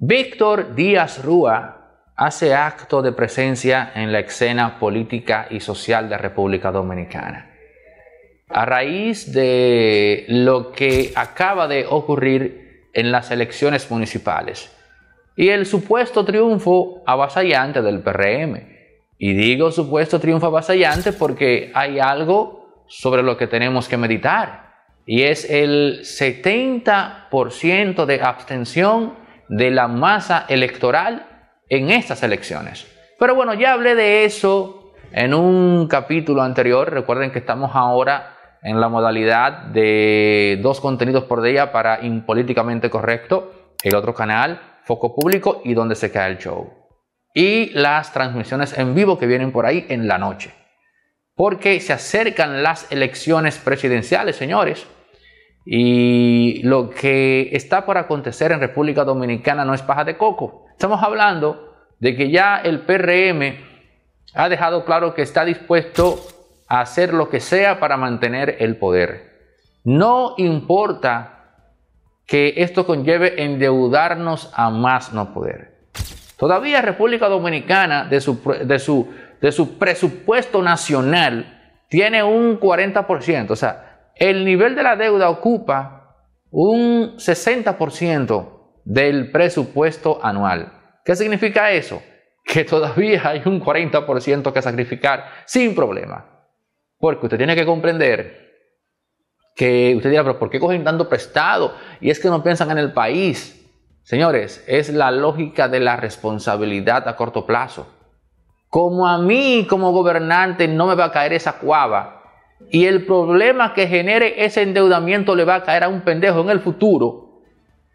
Víctor Díaz Rúa hace acto de presencia en la escena política y social de República Dominicana. A raíz de lo que acaba de ocurrir en las elecciones municipales y el supuesto triunfo avasallante del PRM. Y digo supuesto triunfo avasallante porque hay algo sobre lo que tenemos que meditar. Y es el 70% de abstención de la masa electoral en estas elecciones. Pero bueno, ya hablé de eso en un capítulo anterior. Recuerden que estamos ahora en la modalidad de dos contenidos por día para Impolíticamente Correcto, el otro canal, Foco Público y Donde se cae el show. Y las transmisiones en vivo que vienen por ahí en la noche. Porque se acercan las elecciones presidenciales, señores. Y lo que está por acontecer en República Dominicana no es paja de coco. Estamos hablando de que ya el PRM ha dejado claro que está dispuesto a hacer lo que sea para mantener el poder. No importa que esto conlleve endeudarnos a más no poder. Todavía República Dominicana de su, de su, presupuesto nacional tiene un 40%, o sea, el nivel de la deuda ocupa un 60% del presupuesto anual. ¿Qué significa eso? Que todavía hay un 40% que sacrificar sin problema. Porque usted tiene que comprender que usted dirá, pero ¿por qué cogen tanto prestado? Y es que no piensan en el país. Señores, es la lógica de la responsabilidad a corto plazo. Como a mí como gobernante no me va a caer esa cuava, y el problema que genere ese endeudamiento le va a caer a un pendejo en el futuro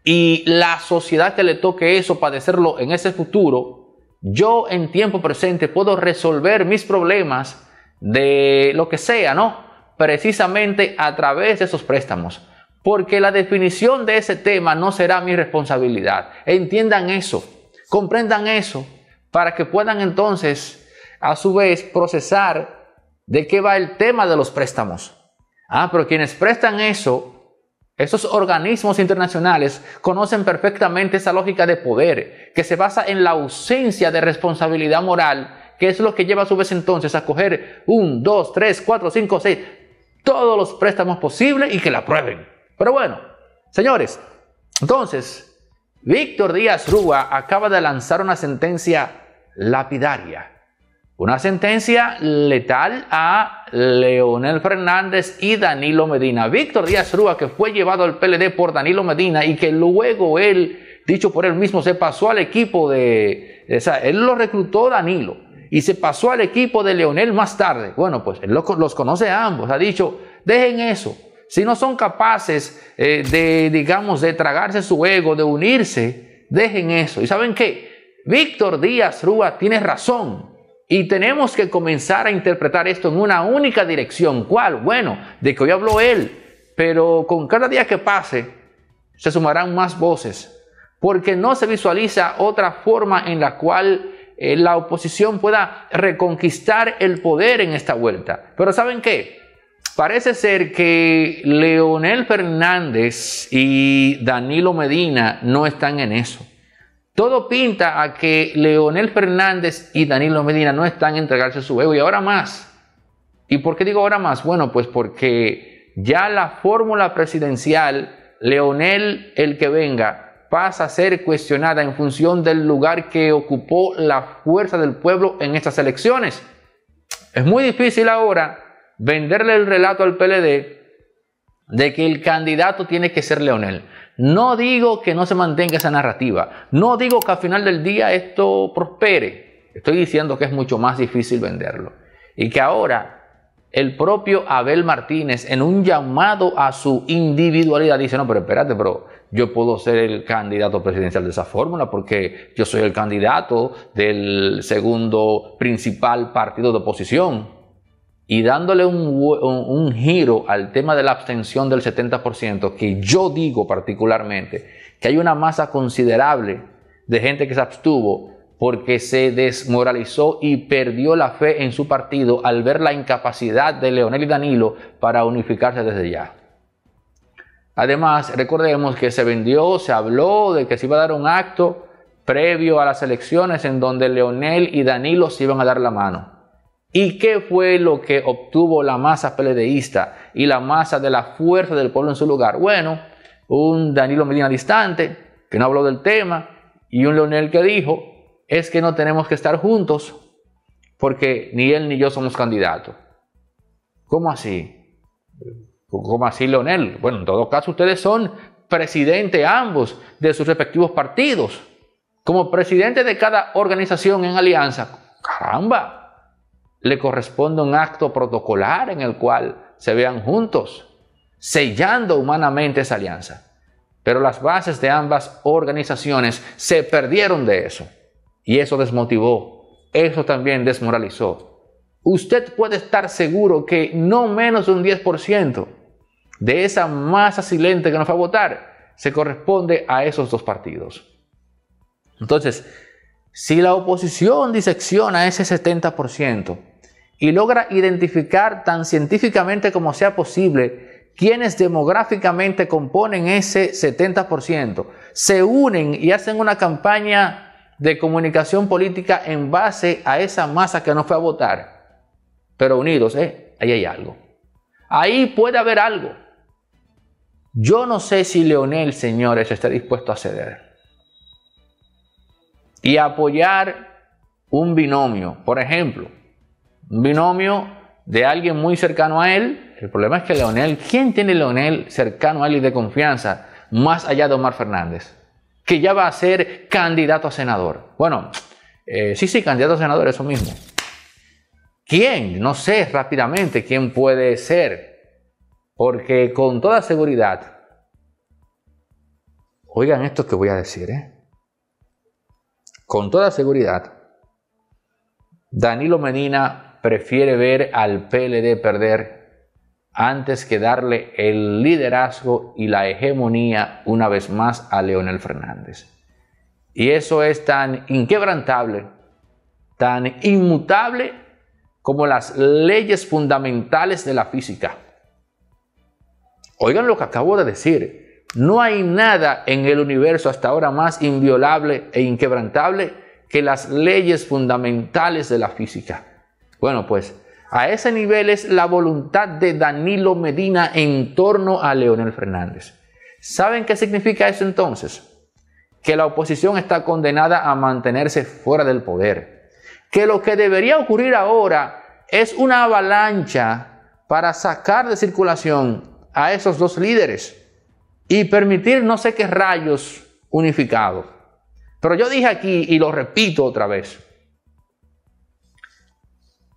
y la sociedad que le toque eso, padecerlo en ese futuro, yo en tiempo presente puedo resolver mis problemas de lo que sea, ¿no? Precisamente a través de esos préstamos. Porque la definición de ese tema no será mi responsabilidad. Entiendan eso, comprendan eso, para que puedan entonces, a su vez, procesar ¿De qué va el tema de los préstamos? Ah, pero quienes prestan eso, esos organismos internacionales conocen perfectamente esa lógica de poder que se basa en la ausencia de responsabilidad moral, que es lo que lleva a su vez entonces a coger un, dos, tres, cuatro, cinco, seis, todos los préstamos posibles y que la prueben. Pero bueno, señores, entonces, Víctor Díaz Rúa acaba de lanzar una sentencia lapidaria una sentencia letal a Leonel Fernández y Danilo Medina. Víctor Díaz Rúa, que fue llevado al PLD por Danilo Medina y que luego él, dicho por él mismo, se pasó al equipo de... O sea, él lo reclutó Danilo y se pasó al equipo de Leonel más tarde. Bueno, pues él los conoce a ambos. Ha dicho, dejen eso. Si no son capaces eh, de, digamos, de tragarse su ego, de unirse, dejen eso. ¿Y saben qué? Víctor Díaz Rúa tiene razón. Y tenemos que comenzar a interpretar esto en una única dirección. ¿Cuál? Bueno, de que hoy habló él, pero con cada día que pase se sumarán más voces, porque no se visualiza otra forma en la cual eh, la oposición pueda reconquistar el poder en esta vuelta. Pero ¿saben qué? Parece ser que Leonel Fernández y Danilo Medina no están en eso. Todo pinta a que Leonel Fernández y Danilo Medina no están a entregarse su ego y ahora más. ¿Y por qué digo ahora más? Bueno, pues porque ya la fórmula presidencial, Leonel el que venga, pasa a ser cuestionada en función del lugar que ocupó la fuerza del pueblo en estas elecciones. Es muy difícil ahora venderle el relato al PLD de que el candidato tiene que ser Leonel. No digo que no se mantenga esa narrativa, no digo que al final del día esto prospere, estoy diciendo que es mucho más difícil venderlo. Y que ahora el propio Abel Martínez, en un llamado a su individualidad, dice, no, pero espérate, pero yo puedo ser el candidato presidencial de esa fórmula porque yo soy el candidato del segundo principal partido de oposición y dándole un, giro al tema de la abstención del 70%, que yo digo particularmente que hay una masa considerable de gente que se abstuvo porque se desmoralizó y perdió la fe en su partido al ver la incapacidad de Leonel y Danilo para unificarse desde ya. Además, recordemos que se vendió, se habló de que se iba a dar un acto previo a las elecciones en donde Leonel y Danilo se iban a dar la mano. ¿Y qué fue lo que obtuvo la masa peledeísta y la masa de la fuerza del pueblo en su lugar? Bueno, un Danilo Medina distante, que no habló del tema, y un Leonel que dijo, es que no tenemos que estar juntos porque ni él ni yo somos candidatos. ¿Cómo así? ¿Cómo así, Leonel? Bueno, en todo caso, ustedes son presidente ambos de sus respectivos partidos. Como presidente de cada organización en alianza. Caramba, le corresponde un acto protocolar en el cual se vean juntos, sellando humanamente esa alianza. Pero las bases de ambas organizaciones se perdieron de eso. Y eso desmotivó, eso también desmoralizó. Usted puede estar seguro que no menos de un 10% de esa masa silente que nos va a votar se corresponde a esos dos partidos. Entonces, si la oposición disecciona ese 70%, y logra identificar tan científicamente como sea posible quienes demográficamente componen ese 70%, se unen y hacen una campaña de comunicación política en base a esa masa que no fue a votar. Pero unidos, ¿eh? ahí hay algo. Ahí puede haber algo. Yo no sé si Leonel, señores, está dispuesto a ceder y apoyar un binomio. Por ejemplo, binomio de alguien muy cercano a él. El problema es que Leonel, ¿quién tiene Leonel cercano a él y de confianza? Más allá de Omar Fernández, que ya va a ser candidato a senador. Bueno, eh, sí, sí, candidato a senador, eso mismo. ¿Quién? No sé rápidamente quién puede ser. Porque con toda seguridad, oigan esto que voy a decir, ¿eh? con toda seguridad, Danilo Medina prefiere ver al PLD perder antes que darle el liderazgo y la hegemonía una vez más a Leonel Fernández. Y eso es tan inquebrantable, tan inmutable como las leyes fundamentales de la física. Oigan lo que acabo de decir. No hay nada en el universo hasta ahora más inviolable e inquebrantable que las leyes fundamentales de la física. Bueno, pues a ese nivel es la voluntad de Danilo Medina en torno a Leonel Fernández. ¿Saben qué significa eso entonces? Que la oposición está condenada a mantenerse fuera del poder. Que lo que debería ocurrir ahora es una avalancha para sacar de circulación a esos dos líderes y permitir no sé qué rayos unificados. Pero yo dije aquí y lo repito otra vez,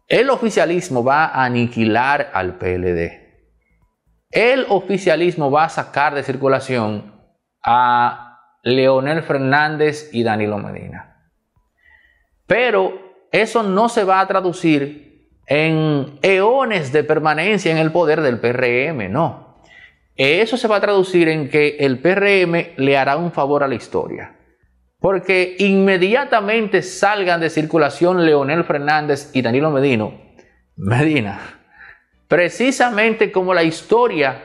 el oficialismo va a aniquilar al PLD. El oficialismo va a sacar de circulación a Leonel Fernández y Danilo Medina. Pero eso no se va a traducir en eones de permanencia en el poder del PRM, no. Eso se va a traducir en que el PRM le hará un favor a la historia porque inmediatamente salgan de circulación Leonel Fernández y Danilo Medino, Medina, precisamente como la historia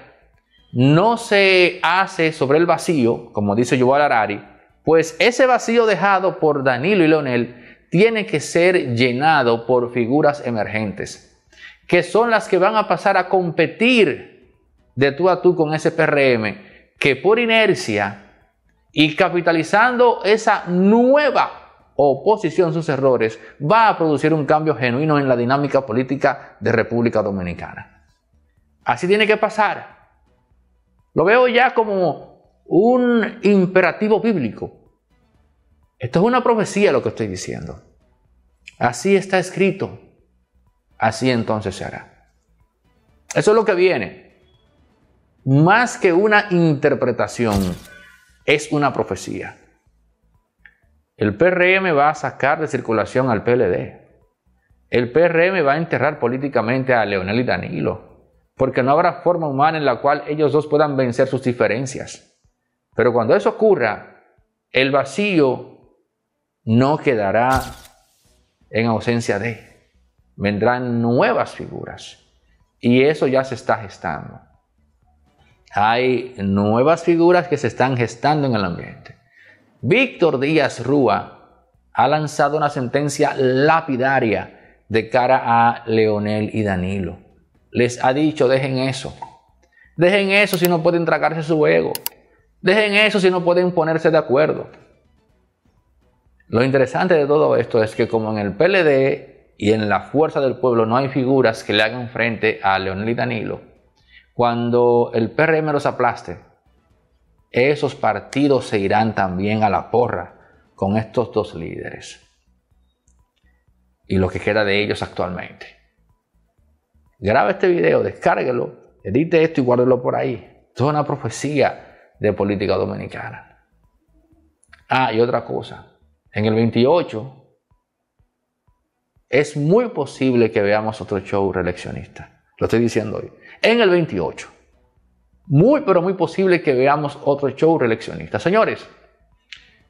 no se hace sobre el vacío, como dice Yuval Arari, pues ese vacío dejado por Danilo y Leonel tiene que ser llenado por figuras emergentes, que son las que van a pasar a competir de tú a tú con ese PRM, que por inercia y capitalizando esa nueva oposición, sus errores, va a producir un cambio genuino en la dinámica política de República Dominicana. Así tiene que pasar. Lo veo ya como un imperativo bíblico. Esto es una profecía lo que estoy diciendo. Así está escrito. Así entonces se hará. Eso es lo que viene. Más que una interpretación es una profecía. El PRM va a sacar de circulación al PLD. El PRM va a enterrar políticamente a Leonel y Danilo, porque no habrá forma humana en la cual ellos dos puedan vencer sus diferencias. Pero cuando eso ocurra, el vacío no quedará en ausencia de. Vendrán nuevas figuras. Y eso ya se está gestando. Hay nuevas figuras que se están gestando en el ambiente. Víctor Díaz Rúa ha lanzado una sentencia lapidaria de cara a Leonel y Danilo. Les ha dicho, dejen eso. Dejen eso si no pueden tragarse su ego. Dejen eso si no pueden ponerse de acuerdo. Lo interesante de todo esto es que como en el PLD y en la Fuerza del Pueblo no hay figuras que le hagan frente a Leonel y Danilo, cuando el PRM los aplaste, esos partidos se irán también a la porra con estos dos líderes y lo que queda de ellos actualmente. Graba este video, descárguelo, edite esto y guárdelo por ahí. Esto es una profecía de política dominicana. Ah, y otra cosa. En el 28 es muy posible que veamos otro show reeleccionista. Lo estoy diciendo hoy. En el 28. Muy, pero muy posible que veamos otro show reeleccionista. Señores,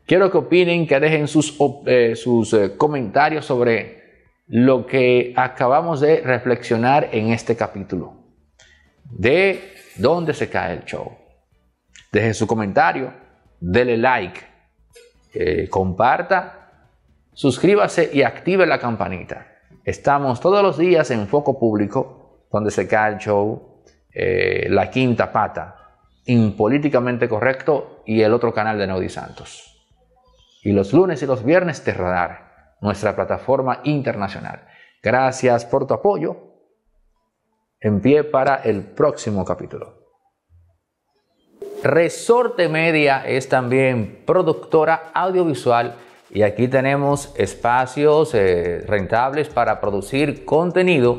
quiero que opinen, que dejen sus, eh, eh, comentarios sobre lo que acabamos de reflexionar en este capítulo. De dónde se cae el show. Dejen su comentario, dele like, eh, comparta, suscríbase y active la campanita. Estamos todos los días en Foco Público donde se cae el show eh, La Quinta Pata, Impolíticamente Correcto y el otro canal de Naudi Santos. Y los lunes y los viernes de Radar, nuestra plataforma internacional. Gracias por tu apoyo. En pie para el próximo capítulo. Resorte Media es también productora audiovisual y aquí tenemos espacios eh, rentables para producir contenido